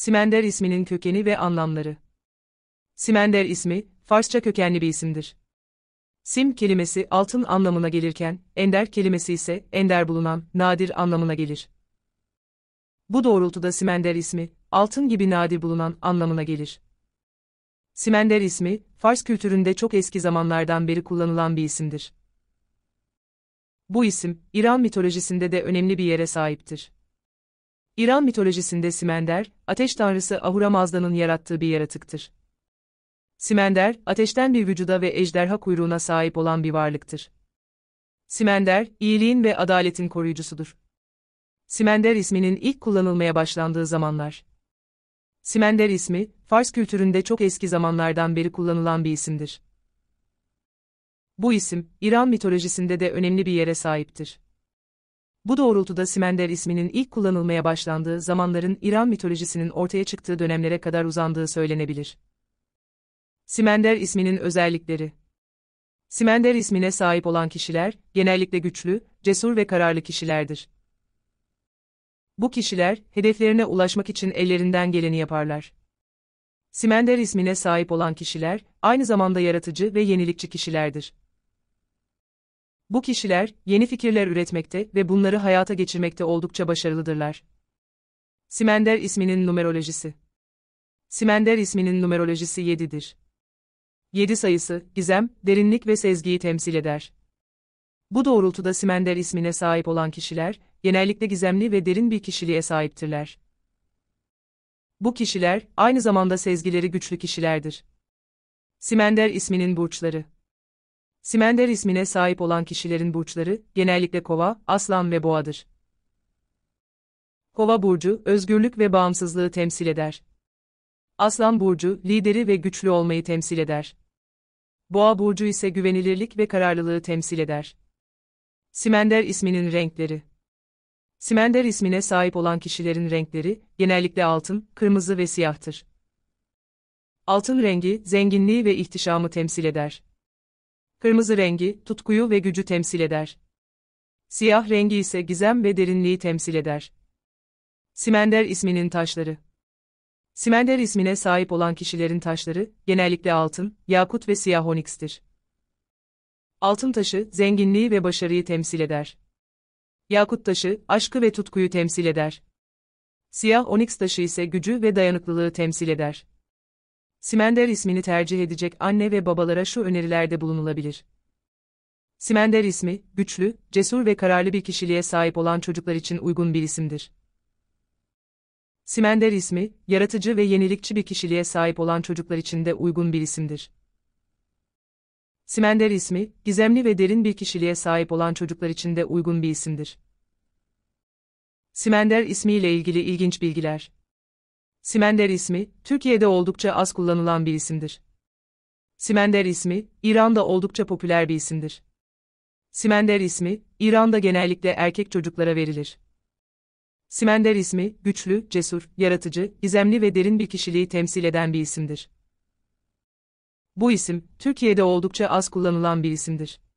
Simender isminin kökeni ve anlamları. Simender ismi, Farsça kökenli bir isimdir. Sim kelimesi altın anlamına gelirken, ender kelimesi ise ender bulunan, nadir anlamına gelir. Bu doğrultuda simender ismi, altın gibi nadir bulunan anlamına gelir. Simender ismi, Fars kültüründe çok eski zamanlardan beri kullanılan bir isimdir. Bu isim, İran mitolojisinde de önemli bir yere sahiptir. İran mitolojisinde Simender, ateş tanrısı Ahura Mazda'nın yarattığı bir yaratıktır. Simender, ateşten bir vücuda ve ejderha kuyruğuna sahip olan bir varlıktır. Simender, iyiliğin ve adaletin koruyucusudur. Simender isminin ilk kullanılmaya başlandığı zamanlar. Simender ismi, Fars kültüründe çok eski zamanlardan beri kullanılan bir isimdir. Bu isim, İran mitolojisinde de önemli bir yere sahiptir. Bu doğrultuda Simender isminin ilk kullanılmaya başlandığı zamanların İran mitolojisinin ortaya çıktığı dönemlere kadar uzandığı söylenebilir. Simender isminin özellikleri Simender ismine sahip olan kişiler, genellikle güçlü, cesur ve kararlı kişilerdir. Bu kişiler, hedeflerine ulaşmak için ellerinden geleni yaparlar. Simender ismine sahip olan kişiler, aynı zamanda yaratıcı ve yenilikçi kişilerdir. Bu kişiler, yeni fikirler üretmekte ve bunları hayata geçirmekte oldukça başarılıdırlar. Simender isminin numerolojisi Simender isminin numerolojisi 7'dir. 7 sayısı, gizem, derinlik ve sezgiyi temsil eder. Bu doğrultuda Simender ismine sahip olan kişiler, genellikle gizemli ve derin bir kişiliğe sahiptirler. Bu kişiler, aynı zamanda sezgileri güçlü kişilerdir. Simender isminin burçları Simender ismine sahip olan kişilerin burçları, genellikle kova, aslan ve boğadır. Kova burcu, özgürlük ve bağımsızlığı temsil eder. Aslan burcu, lideri ve güçlü olmayı temsil eder. Boğa burcu ise güvenilirlik ve kararlılığı temsil eder. Simender isminin renkleri Simender ismine sahip olan kişilerin renkleri, genellikle altın, kırmızı ve siyahtır. Altın rengi, zenginliği ve ihtişamı temsil eder. Kırmızı rengi, tutkuyu ve gücü temsil eder. Siyah rengi ise gizem ve derinliği temsil eder. Simender isminin taşları Simender ismine sahip olan kişilerin taşları, genellikle altın, yakut ve siyah onikstir. Altın taşı, zenginliği ve başarıyı temsil eder. Yakut taşı, aşkı ve tutkuyu temsil eder. Siyah onyx taşı ise gücü ve dayanıklılığı temsil eder. Simender ismini tercih edecek anne ve babalara şu önerilerde bulunulabilir. Simender ismi, güçlü, cesur ve kararlı bir kişiliğe sahip olan çocuklar için uygun bir isimdir. Simender ismi, yaratıcı ve yenilikçi bir kişiliğe sahip olan çocuklar için de uygun bir isimdir. Simender ismi, gizemli ve derin bir kişiliğe sahip olan çocuklar için de uygun bir isimdir. Simender ismiyle ilgili ilginç bilgiler Simender ismi, Türkiye'de oldukça az kullanılan bir isimdir. Simender ismi, İran'da oldukça popüler bir isimdir. Simender ismi, İran'da genellikle erkek çocuklara verilir. Simender ismi, güçlü, cesur, yaratıcı, gizemli ve derin bir kişiliği temsil eden bir isimdir. Bu isim, Türkiye'de oldukça az kullanılan bir isimdir.